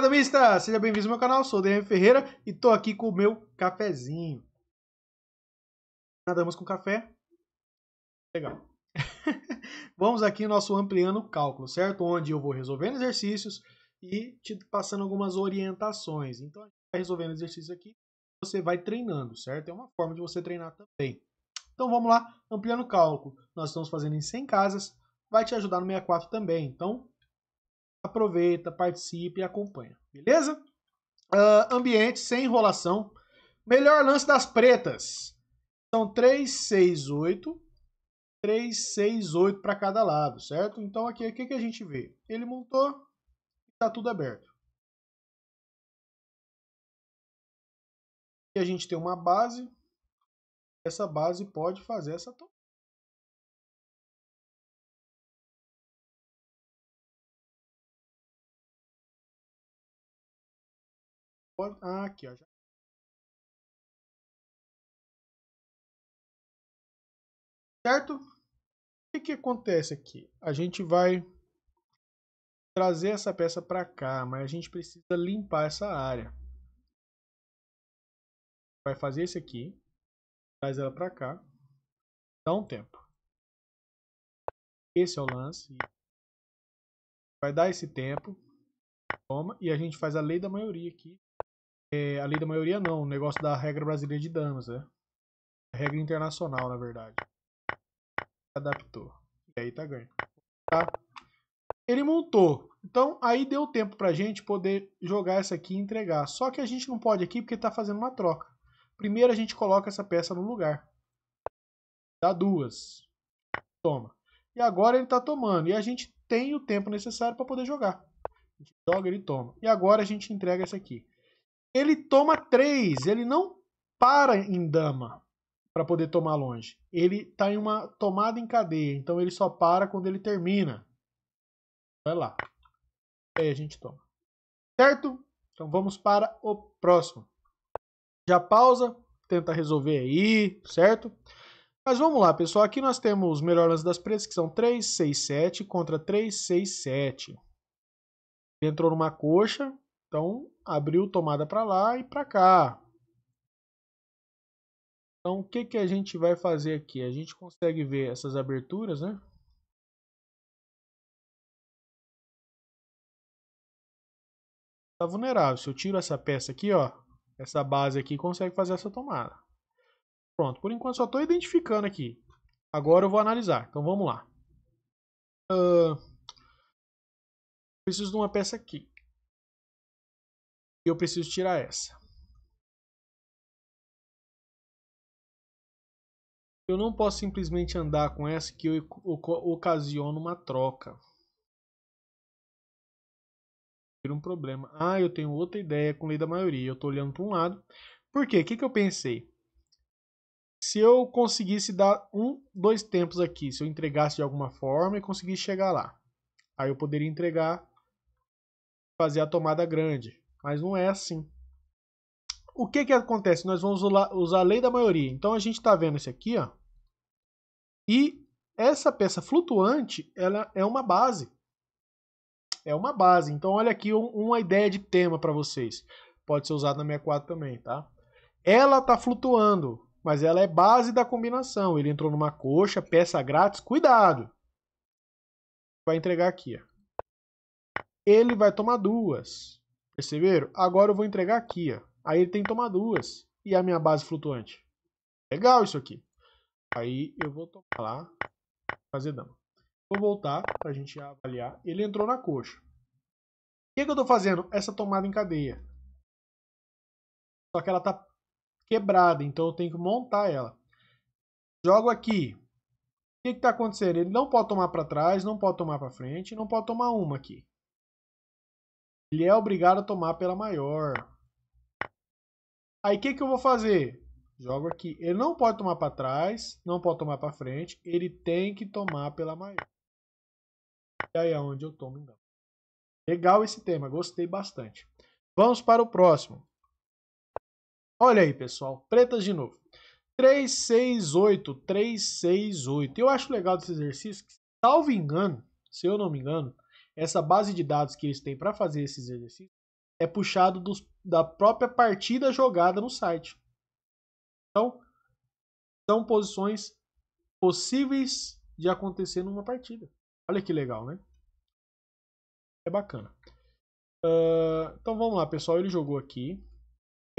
Fala, Mista! Seja bem-vindo ao meu canal, sou o DM Ferreira e tô aqui com o meu cafezinho. Nadamos com café. Legal. Vamos aqui no nosso ampliando cálculo, certo? Onde eu vou resolvendo exercícios e te passando algumas orientações. Então, a gente vai resolvendo exercício aqui, você vai treinando, certo? É uma forma de você treinar também. Então, vamos lá, ampliando o cálculo. Nós estamos fazendo em 100 casas, vai te ajudar no 64 também. Então, aproveita, participe e acompanha, beleza? Uh, ambiente sem enrolação. Melhor lance das pretas. São 3, 6, 8. 3, 6, 8 para cada lado, certo? Então aqui o que, que a gente vê? Ele montou e está tudo aberto. E a gente tem uma base. Essa base pode fazer essa tomada. Ah, aqui, ó. Certo? O que, que acontece aqui? A gente vai trazer essa peça para cá, mas a gente precisa limpar essa área. Vai fazer esse aqui, traz ela para cá, dá um tempo. Esse é o lance. Vai dar esse tempo, toma, e a gente faz a lei da maioria aqui. É, a lei da maioria não, o negócio da regra brasileira de damas, né? A regra internacional, na verdade. Adaptou. E aí tá ganho. Tá? Ele montou. Então, aí deu tempo pra gente poder jogar essa aqui e entregar. Só que a gente não pode aqui porque tá fazendo uma troca. Primeiro a gente coloca essa peça no lugar. Dá duas. Toma. E agora ele tá tomando. E a gente tem o tempo necessário para poder jogar. A gente joga, ele toma. E agora a gente entrega essa aqui ele toma três, ele não para em dama para poder tomar longe. Ele tá em uma tomada em cadeia, então ele só para quando ele termina. Vai lá. Aí a gente toma. Certo? Então vamos para o próximo. Já pausa, tenta resolver aí, certo? Mas vamos lá, pessoal. Aqui nós temos os melhores das presas, que são 3, 6, 7 contra 3, 6, 7. Ele entrou numa coxa, então, abriu tomada para lá e para cá. Então, o que, que a gente vai fazer aqui? A gente consegue ver essas aberturas, né? Está vulnerável. Se eu tiro essa peça aqui, ó, essa base aqui consegue fazer essa tomada. Pronto, por enquanto só estou identificando aqui. Agora eu vou analisar. Então, vamos lá. Uh, preciso de uma peça aqui eu preciso tirar essa. Eu não posso simplesmente andar com essa que eu ocasiono uma troca. Vira um problema. Ah, eu tenho outra ideia com lei da maioria. Eu estou olhando para um lado. Por quê? O que, que eu pensei? Se eu conseguisse dar um, dois tempos aqui, se eu entregasse de alguma forma e conseguisse chegar lá, aí eu poderia entregar, fazer a tomada grande. Mas não é assim. O que que acontece? Nós vamos usar a lei da maioria. Então a gente está vendo isso aqui, ó. E essa peça flutuante, ela é uma base. É uma base. Então olha aqui um, uma ideia de tema para vocês. Pode ser usado na 64 também, tá? Ela está flutuando, mas ela é base da combinação. Ele entrou numa coxa, peça grátis, cuidado! Vai entregar aqui, ó. Ele vai tomar duas. Perceberam? Agora eu vou entregar aqui, ó. Aí ele tem que tomar duas. E a minha base flutuante. Legal isso aqui. Aí eu vou tomar lá. Fazer dama. Vou voltar pra gente avaliar. Ele entrou na coxa. O que, que eu tô fazendo? Essa tomada em cadeia. Só que ela tá quebrada, então eu tenho que montar ela. Jogo aqui. O que está acontecendo? Ele não pode tomar para trás, não pode tomar para frente, não pode tomar uma aqui. Ele é obrigado a tomar pela maior. Aí o que, que eu vou fazer? Jogo aqui. Ele não pode tomar para trás, não pode tomar para frente. Ele tem que tomar pela maior. E aí é onde eu tomo então? Legal esse tema, gostei bastante. Vamos para o próximo. Olha aí, pessoal. Pretas de novo. 6, 8. Eu acho legal desse exercício, que, salvo engano, se eu não me engano, essa base de dados que eles têm para fazer esses exercícios é puxado dos, da própria partida jogada no site. Então, são posições possíveis de acontecer numa partida. Olha que legal, né? É bacana. Uh, então vamos lá, pessoal. Ele jogou aqui.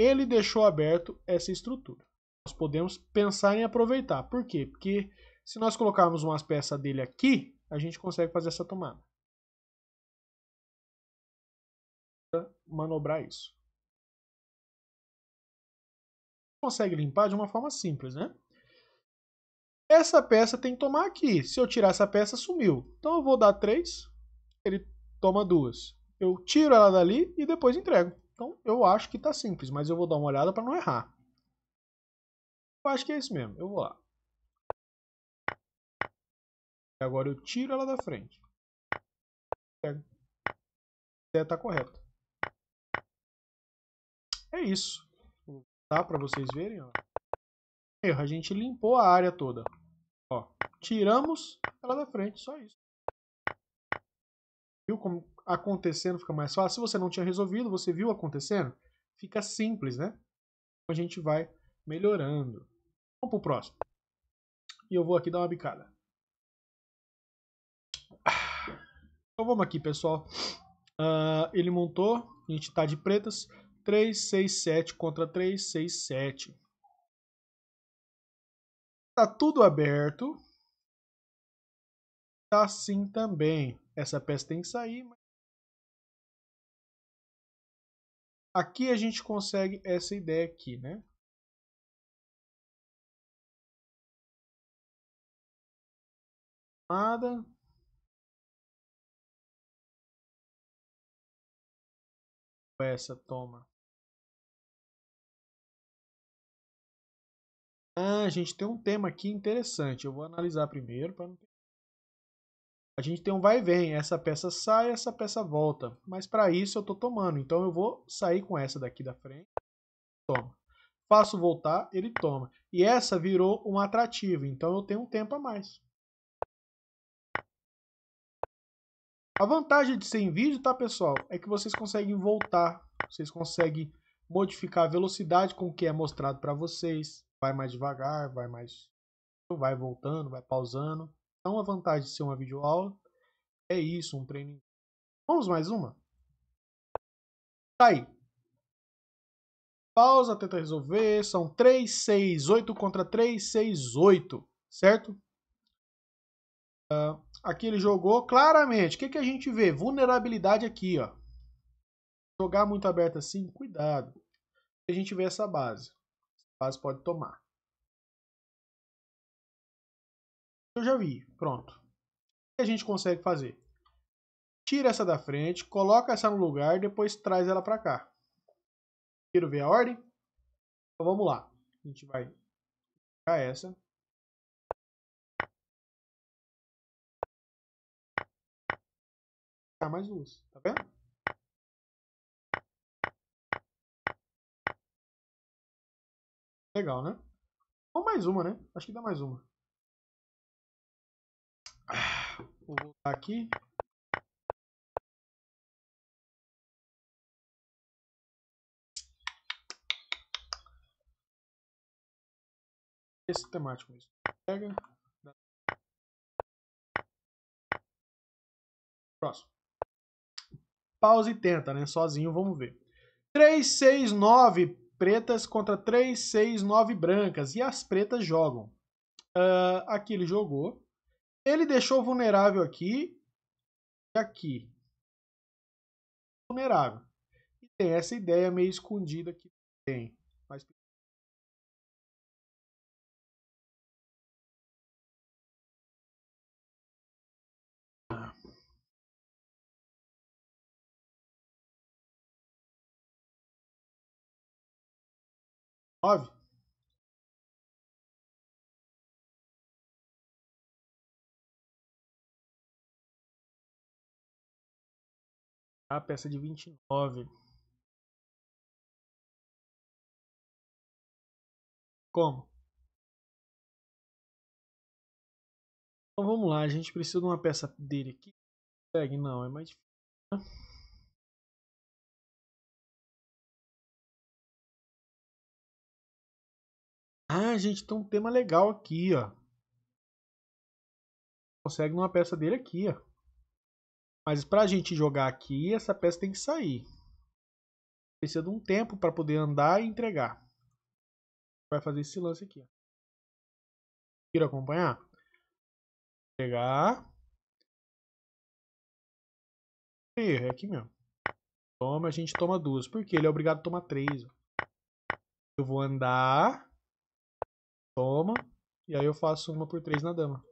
Ele deixou aberto essa estrutura. Nós podemos pensar em aproveitar. Por quê? Porque se nós colocarmos umas peças dele aqui, a gente consegue fazer essa tomada. manobrar isso. Consegue limpar de uma forma simples, né? Essa peça tem que tomar aqui. Se eu tirar essa peça, sumiu. Então eu vou dar 3, ele toma duas. Eu tiro ela dali e depois entrego. Então eu acho que está simples, mas eu vou dar uma olhada para não errar. Eu acho que é isso mesmo, eu vou lá. Agora eu tiro ela da frente. Pega. tá correto. É isso. tá, para vocês verem. Ó. A gente limpou a área toda. Ó, tiramos ela da frente, só isso. Viu como acontecendo fica mais fácil? Se você não tinha resolvido, você viu acontecendo? Fica simples, né? A gente vai melhorando. Vamos pro próximo. E eu vou aqui dar uma bicada. Então vamos aqui, pessoal. Uh, ele montou, a gente tá de pretas. 367 contra 367. Tá tudo aberto. Tá assim também. Essa peça tem que sair. Mas... Aqui a gente consegue essa ideia aqui, né? Nada. essa toma Ah, gente, tem um tema aqui interessante. Eu vou analisar primeiro para não a gente tem um vai e vem, essa peça sai, essa peça volta. Mas para isso eu estou tomando, então eu vou sair com essa daqui da frente, toma. Faço voltar, ele toma. E essa virou um atrativo, então eu tenho um tempo a mais. A vantagem de ser em vídeo, tá pessoal, é que vocês conseguem voltar, vocês conseguem modificar a velocidade com que é mostrado para vocês vai mais devagar, vai mais. vai voltando, vai pausando. Então a vantagem de ser uma videoaula é isso, um treino. Vamos mais uma? Tá aí. Pausa, tenta resolver. São 3, 6, 8 contra 3, 6, 8. Certo? Uh, aqui ele jogou claramente. O que, que a gente vê? Vulnerabilidade aqui, ó. Jogar muito aberto assim, cuidado. A gente vê essa base base pode tomar. Eu já vi, pronto. O que a gente consegue fazer? Tira essa da frente, coloca essa no lugar, depois traz ela para cá. Quero ver a ordem? Então vamos lá. A gente vai colocar essa. Ah, mais duas, tá vendo? Legal, né? Ou mais uma, né? Acho que dá mais uma. Vou voltar aqui. Esse temático mesmo. Pega. Próximo. Pausa e tenta, né? Sozinho, vamos ver. 369 pretas contra 3, 6, 9 brancas. E as pretas jogam. Uh, aqui ele jogou. Ele deixou vulnerável aqui e aqui. Vulnerável. E tem essa ideia meio escondida que Tem. nove A ah, peça de vinte e nove Como? Então vamos lá, a gente precisa de uma peça dele aqui. pegue Não, é mais difícil. Né? Ah, gente, tem um tema legal aqui, ó. Consegue uma peça dele aqui, ó. Mas pra gente jogar aqui, essa peça tem que sair. Precisa de um tempo para poder andar e entregar. Vai fazer esse lance aqui. Quero acompanhar? Pegar. E é aqui mesmo. Toma, a gente toma duas. Porque ele é obrigado a tomar três. Eu vou andar. Toma. E aí eu faço uma por três na dama.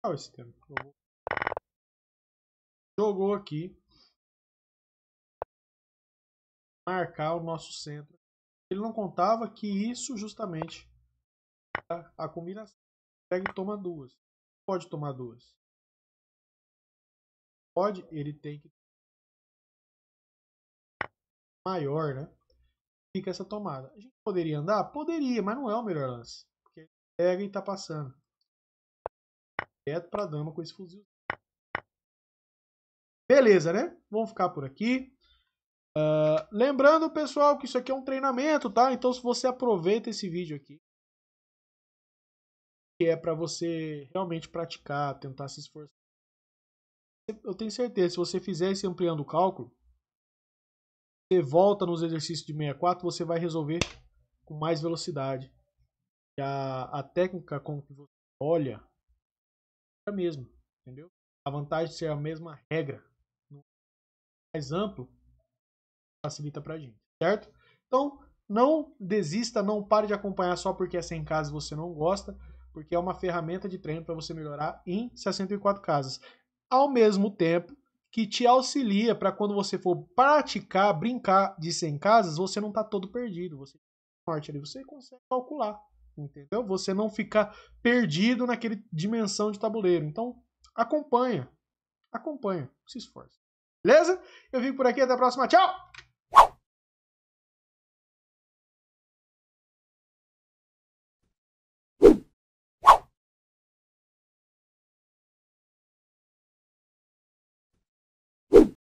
Qual ah, esse tempo? Jogou aqui. Marcar o nosso centro. Ele não contava que isso justamente é a, a combinação. Pega e toma duas. Pode tomar duas. Pode, ele tem que maior, né? fica essa tomada. A gente poderia andar? Poderia, mas não é o melhor lance. Porque ele pega e tá passando. Direto pra dama com esse fuzil. Beleza, né? Vamos ficar por aqui. Uh, lembrando, pessoal, que isso aqui é um treinamento, tá? Então, se você aproveita esse vídeo aqui, que é para você realmente praticar, tentar se esforçar. Eu tenho certeza, se você fizer esse ampliando o cálculo, você volta nos exercícios de 64, você vai resolver com mais velocidade. E a, a técnica com que você olha é a mesma, entendeu? A vantagem de ser a mesma regra é mais amplo facilita pra gente, certo? Então, não desista, não pare de acompanhar só porque é sem casa você não gosta, porque é uma ferramenta de treino para você melhorar em 64 casas. Ao mesmo tempo, que te auxilia para quando você for praticar, brincar de 100 casas, você não tá todo perdido. Você ali, você consegue calcular, entendeu? Você não fica perdido naquele dimensão de tabuleiro. Então, acompanha. Acompanha, se esforce. Beleza? Eu vim por aqui, até a próxima. Tchau!